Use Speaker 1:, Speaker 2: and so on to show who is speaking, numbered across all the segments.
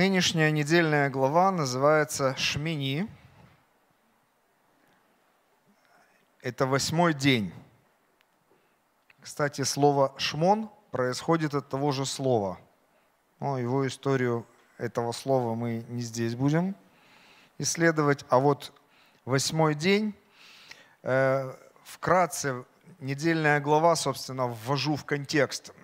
Speaker 1: Нынешняя недельная глава называется «Шмини». Это восьмой день. Кстати, слово «шмон» происходит от того же слова. Но ну, его историю этого слова мы не здесь будем исследовать. А вот восьмой день, э, вкратце, недельная глава, собственно, ввожу в контекст.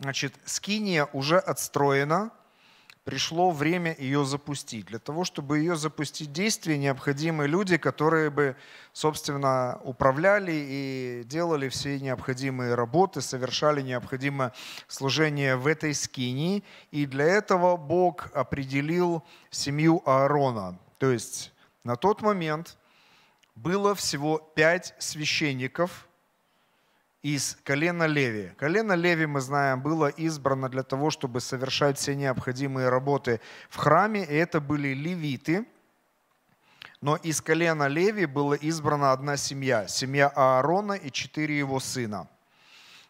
Speaker 1: Значит, Скиния уже отстроена – пришло время ее запустить. Для того, чтобы ее запустить в действие, необходимы люди, которые бы, собственно, управляли и делали все необходимые работы, совершали необходимое служение в этой скинии. И для этого Бог определил семью Аарона. То есть на тот момент было всего пять священников – из колена Леви. Колено Леви, мы знаем, было избрано для того, чтобы совершать все необходимые работы в храме, и это были левиты. Но из колена Леви была избрана одна семья, семья Аарона и четыре его сына –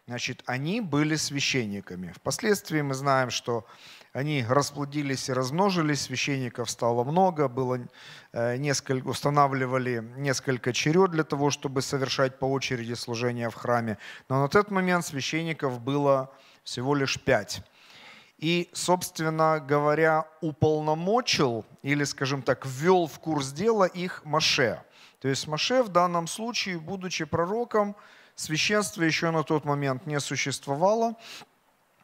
Speaker 1: Значит, они были священниками. Впоследствии мы знаем, что они расплодились и размножились, священников стало много, было э, несколько, устанавливали несколько черед для того, чтобы совершать по очереди служение в храме. Но на тот момент священников было всего лишь пять. И, собственно говоря, уполномочил или, скажем так, ввел в курс дела их Маше. То есть Маше в данном случае, будучи пророком, Священство еще на тот момент не существовало.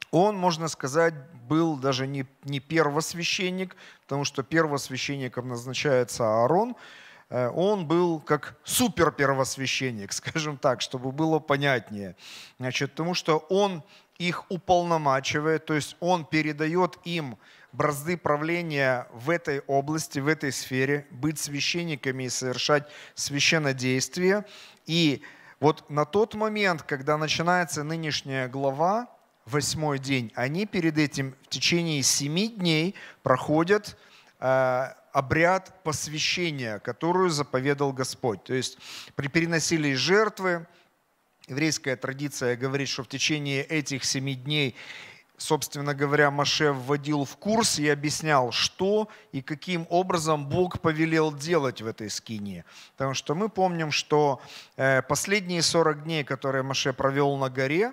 Speaker 1: Он, можно сказать, был даже не, не первосвященник, потому что первосвященником назначается Аарон. Э, он был как супер-первосвященник, скажем так, чтобы было понятнее. Значит, потому что он их уполномачивает, то есть он передает им бразды правления в этой области, в этой сфере, быть священниками и совершать священнодействие. И вот на тот момент, когда начинается нынешняя глава, восьмой день, они перед этим в течение семи дней проходят э, обряд посвящения, которую заповедал Господь. То есть при переносили жертвы, еврейская традиция говорит, что в течение этих семи дней собственно говоря, Маше вводил в курс и объяснял, что и каким образом Бог повелел делать в этой скинии. Потому что мы помним, что э, последние 40 дней, которые Маше провел на горе,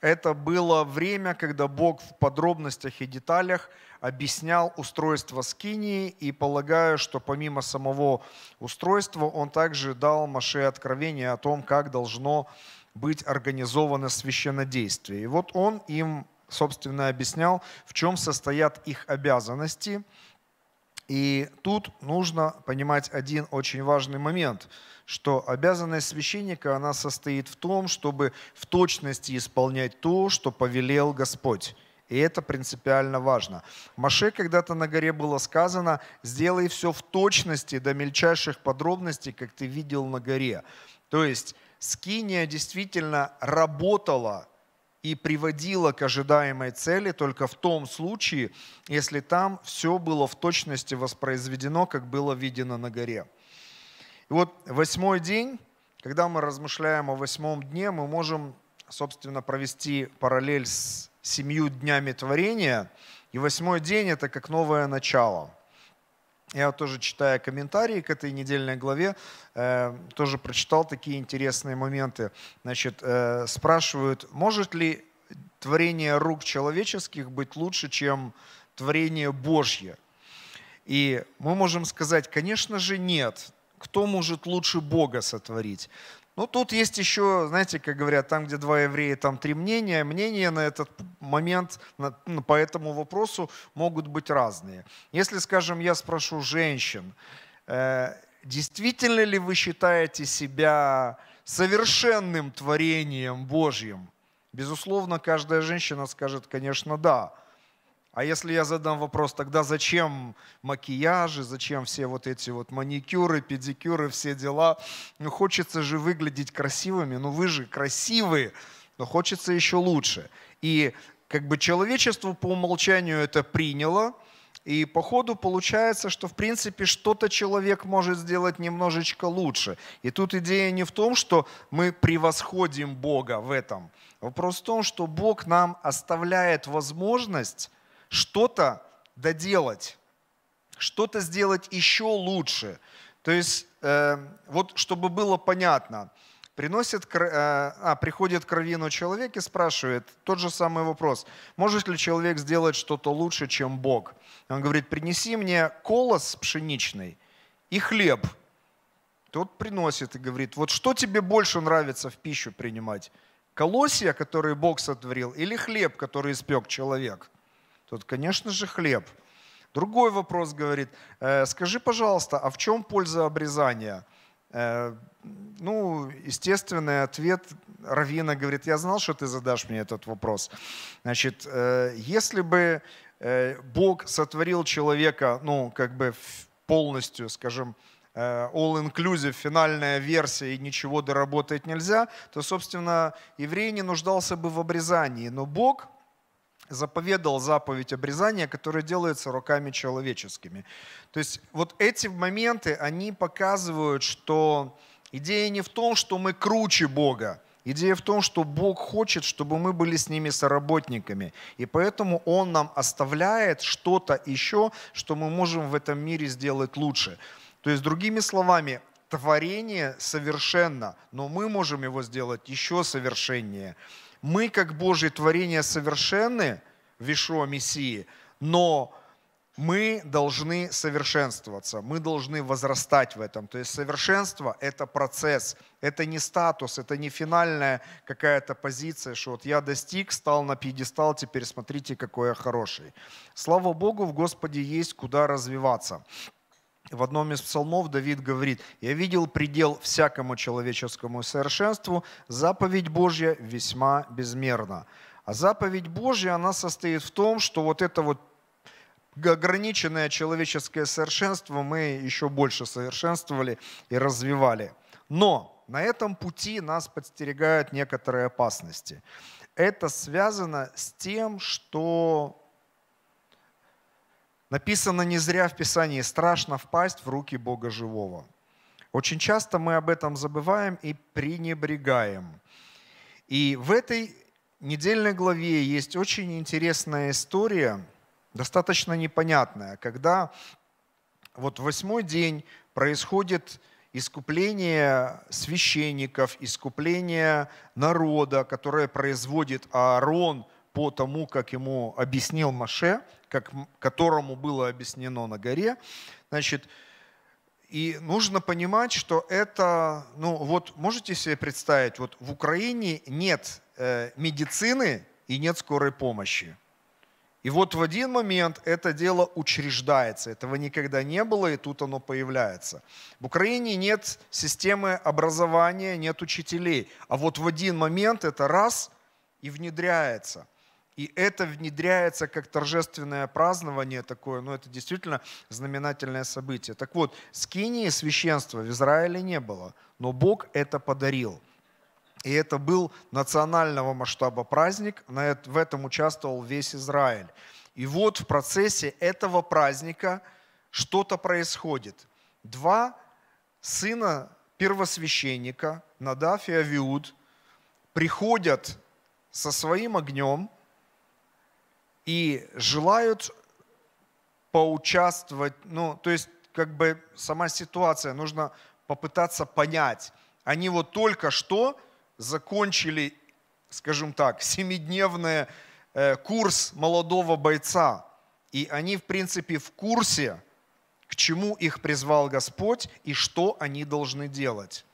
Speaker 1: это было время, когда Бог в подробностях и деталях объяснял устройство скинии, и полагаю, что помимо самого устройства он также дал Маше откровение о том, как должно быть организовано священодействие. И вот он им собственно, объяснял, в чем состоят их обязанности. И тут нужно понимать один очень важный момент, что обязанность священника, она состоит в том, чтобы в точности исполнять то, что повелел Господь. И это принципиально важно. Маше когда-то на горе было сказано, сделай все в точности до мельчайших подробностей, как ты видел на горе. То есть скиния действительно работала и приводила к ожидаемой цели только в том случае, если там все было в точности воспроизведено, как было видено на горе. И вот восьмой день, когда мы размышляем о восьмом дне, мы можем, собственно, провести параллель с семью днями творения. И восьмой день – это как новое начало – я тоже, читая комментарии к этой недельной главе, э, тоже прочитал такие интересные моменты. Значит, э, спрашивают, может ли творение рук человеческих быть лучше, чем творение Божье? И мы можем сказать, конечно же, нет. Кто может лучше Бога сотворить? Ну, тут есть еще, знаете, как говорят, там, где два еврея, там три мнения. Мнения на этот момент на, ну, по этому вопросу могут быть разные. Если, скажем, я спрошу женщин, э, действительно ли вы считаете себя совершенным творением Божьим? Безусловно, каждая женщина скажет, конечно, да. А если я задам вопрос, тогда зачем макияжи, зачем все вот эти вот маникюры, педикюры, все дела? Ну, хочется же выглядеть красивыми, ну вы же красивые, но хочется еще лучше. И как бы человечество по умолчанию это приняло, и по ходу получается, что в принципе что-то человек может сделать немножечко лучше. И тут идея не в том, что мы превосходим Бога в этом. Вопрос в том, что Бог нам оставляет возможность что-то доделать, что-то сделать еще лучше. То есть, э, вот чтобы было понятно, приносит, э, а, приходит к раввину человек и спрашивает тот же самый вопрос, может ли человек сделать что-то лучше, чем Бог? Он говорит, принеси мне колос пшеничный и хлеб. Тот приносит и говорит, вот что тебе больше нравится в пищу принимать? Колосья, которые Бог сотворил, или хлеб, который испек человек – тот, конечно же, хлеб. Другой вопрос говорит, э, скажи, пожалуйста, а в чем польза обрезания? Э, ну, естественный ответ Равина говорит, я знал, что ты задашь мне этот вопрос. Значит, э, если бы Бог сотворил человека, ну, как бы полностью, скажем, all-inclusive, финальная версия, и ничего доработать нельзя, то, собственно, еврей не нуждался бы в обрезании. Но Бог заповедал заповедь обрезания, которая делается руками человеческими. То есть вот эти моменты, они показывают, что идея не в том, что мы круче Бога, Идея в том, что Бог хочет, чтобы мы были с ними соработниками. И поэтому Он нам оставляет что-то еще, что мы можем в этом мире сделать лучше. То есть, другими словами, творение совершенно, но мы можем его сделать еще совершеннее. Мы, как Божие творение, совершенны в Ишуа Мессии, но мы должны совершенствоваться, мы должны возрастать в этом. То есть совершенство – это процесс, это не статус, это не финальная какая-то позиция, что вот я достиг, стал на пьедестал, теперь смотрите, какой я хороший. Слава Богу, в Господе есть куда развиваться. В одном из псалмов Давид говорит, «Я видел предел всякому человеческому совершенству, заповедь Божья весьма безмерна». А заповедь Божья, она состоит в том, что вот это вот ограниченное человеческое совершенство мы еще больше совершенствовали и развивали. Но на этом пути нас подстерегают некоторые опасности. Это связано с тем, что Написано не зря в Писании, страшно впасть в руки Бога живого. Очень часто мы об этом забываем и пренебрегаем. И в этой недельной главе есть очень интересная история, достаточно непонятная, когда вот восьмой день происходит искупление священников, искупление народа, которое производит Аарон – по тому, как ему объяснил Маше, как, которому было объяснено на горе. Значит, и нужно понимать, что это, ну вот можете себе представить, вот в Украине нет э, медицины и нет скорой помощи. И вот в один момент это дело учреждается, этого никогда не было, и тут оно появляется. В Украине нет системы образования, нет учителей, а вот в один момент это раз и внедряется – и это внедряется как торжественное празднование такое, но это действительно знаменательное событие. Так вот, скинии священства в Израиле не было, но Бог это подарил. И это был национального масштаба праздник, в этом участвовал весь Израиль. И вот в процессе этого праздника что-то происходит. Два сына первосвященника, Надаф и Авиуд, приходят со своим огнем – и желают поучаствовать. Ну, то есть, как бы сама ситуация, нужно попытаться понять. Они вот только что закончили, скажем так, семидневный э, курс молодого бойца. И они, в принципе, в курсе, к чему их призвал Господь и что они должны делать.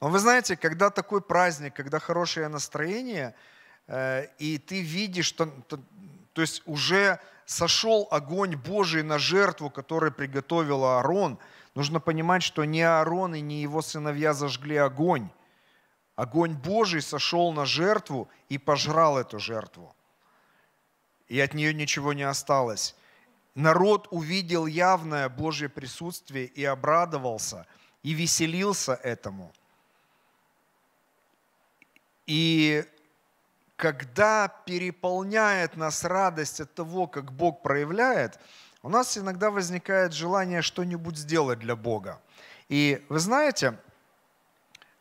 Speaker 1: Но вы знаете, когда такой праздник, когда хорошее настроение – Э, и ты видишь, что, то, то есть уже сошел огонь Божий на жертву, которую приготовил Аарон. Нужно понимать, что не Аарон и не его сыновья зажгли огонь. Огонь Божий сошел на жертву и пожрал эту жертву. И от нее ничего не осталось. Народ увидел явное Божье присутствие и обрадовался, и веселился этому. И когда переполняет нас радость от того, как Бог проявляет, у нас иногда возникает желание что-нибудь сделать для Бога. И вы знаете,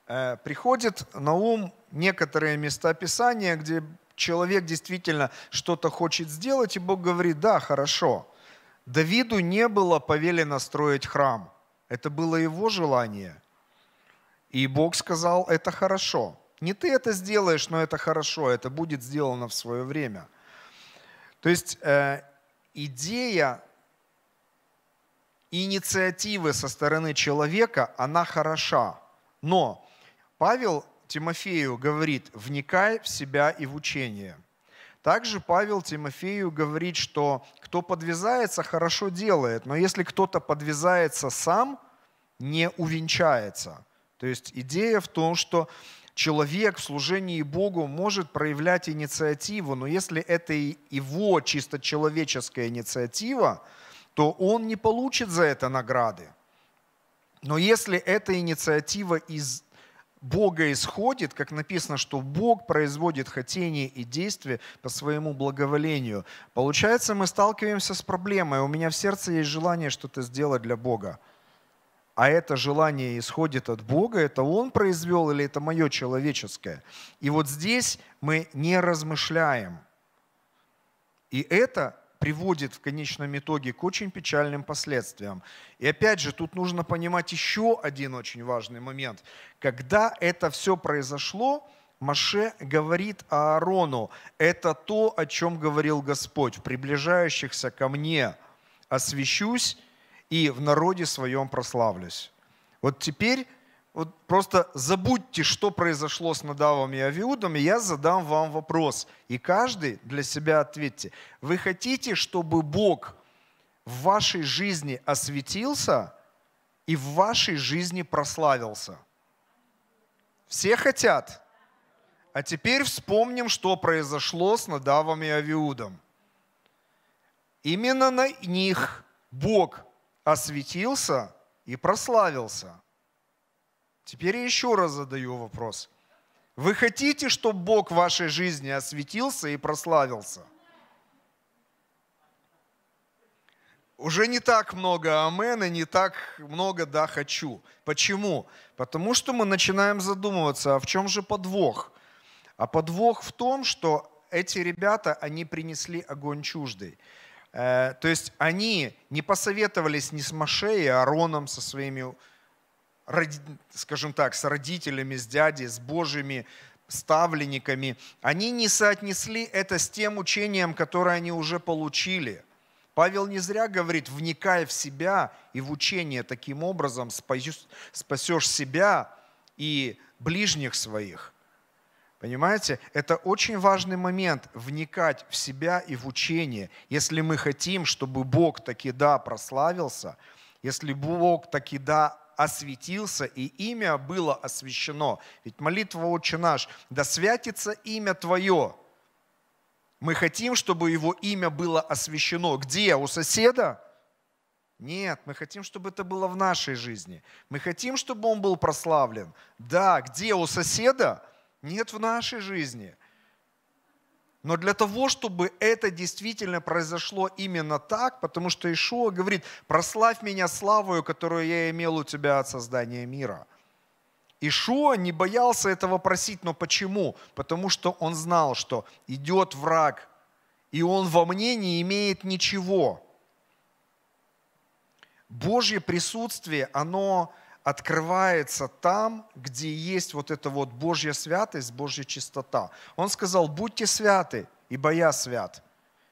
Speaker 1: э, приходит на ум некоторые места Писания, где человек действительно что-то хочет сделать, и Бог говорит, да, хорошо. Давиду не было повелено строить храм. Это было его желание. И Бог сказал, это хорошо. Не ты это сделаешь, но это хорошо, это будет сделано в свое время. То есть э, идея инициативы со стороны человека, она хороша. Но Павел Тимофею говорит, вникай в себя и в учение. Также Павел Тимофею говорит, что кто подвязается, хорошо делает, но если кто-то подвязается сам, не увенчается. То есть идея в том, что человек в служении Богу может проявлять инициативу, но если это его чисто человеческая инициатива, то он не получит за это награды. Но если эта инициатива из Бога исходит, как написано, что Бог производит хотение и действие по своему благоволению. Получается, мы сталкиваемся с проблемой. У меня в сердце есть желание что-то сделать для Бога – а это желание исходит от Бога, это Он произвел или это мое человеческое. И вот здесь мы не размышляем. И это приводит в конечном итоге к очень печальным последствиям. И опять же, тут нужно понимать еще один очень важный момент. Когда это все произошло, Маше говорит Аарону, это то, о чем говорил Господь, приближающихся ко мне, освящусь и в народе своем прославлюсь». Вот теперь вот просто забудьте, что произошло с Надавом и Авиудом, и я задам вам вопрос. И каждый для себя ответьте. Вы хотите, чтобы Бог в вашей жизни осветился и в вашей жизни прославился? Все хотят? А теперь вспомним, что произошло с Надавом и Авиудом. Именно на них Бог осветился и прославился. Теперь я еще раз задаю вопрос. Вы хотите, чтобы Бог в вашей жизни осветился и прославился? Уже не так много амена, не так много да хочу. Почему? Потому что мы начинаем задумываться, а в чем же подвох? А подвох в том, что эти ребята, они принесли огонь чуждый. Э, то есть они не посоветовались ни с Машей, а Аароном со своими, скажем так, с родителями, с дядей, с Божьими ставленниками. Они не соотнесли это с тем учением, которое они уже получили. Павел не зря говорит, вникая в себя и в учение таким образом, спасешь себя и ближних своих. Понимаете, это очень важный момент вникать в себя и в учение. Если мы хотим, чтобы Бог таки да прославился, если Бог таки да осветился и имя было освящено. Ведь молитва «Отче наш» «Да святится имя Твое». Мы хотим, чтобы его имя было освящено. Где? У соседа? Нет, мы хотим, чтобы это было в нашей жизни. Мы хотим, чтобы он был прославлен. Да, где? У соседа? Нет в нашей жизни. Но для того, чтобы это действительно произошло именно так, потому что Ишуа говорит, прославь меня славою, которую я имел у тебя от создания мира. Ишуа не боялся этого просить, но почему? Потому что он знал, что идет враг, и он во мне не имеет ничего. Божье присутствие, оно открывается там, где есть вот эта вот Божья святость, Божья чистота. Он сказал, будьте святы, ибо я свят.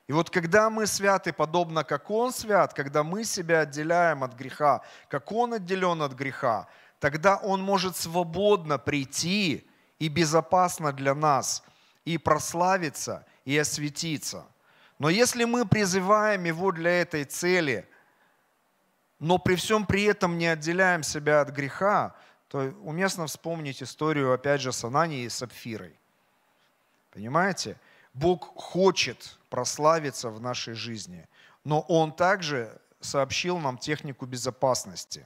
Speaker 1: И вот когда мы святы, подобно как Он свят, когда мы себя отделяем от греха, как Он отделен от греха, тогда Он может свободно прийти и безопасно для нас, и прославиться, и осветиться. Но если мы призываем Его для этой цели – но при всем при этом не отделяем себя от греха, то уместно вспомнить историю, опять же, с Ананией и Сапфирой. Понимаете? Бог хочет прославиться в нашей жизни, но Он также сообщил нам технику безопасности.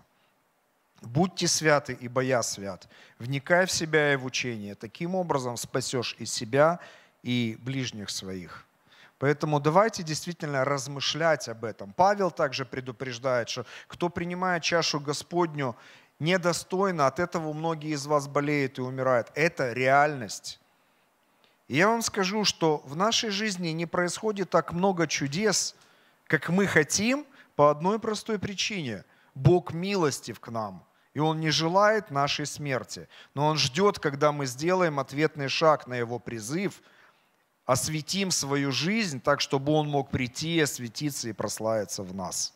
Speaker 1: «Будьте святы, ибо я свят. Вникай в себя и в учение. Таким образом спасешь и себя, и ближних своих». Поэтому давайте действительно размышлять об этом. Павел также предупреждает, что кто принимает чашу Господню недостойно, от этого многие из вас болеют и умирают. Это реальность. И я вам скажу, что в нашей жизни не происходит так много чудес, как мы хотим, по одной простой причине. Бог милостив к нам – и Он не желает нашей смерти, но Он ждет, когда мы сделаем ответный шаг на Его призыв осветим свою жизнь так, чтобы Он мог прийти, осветиться и прославиться в нас.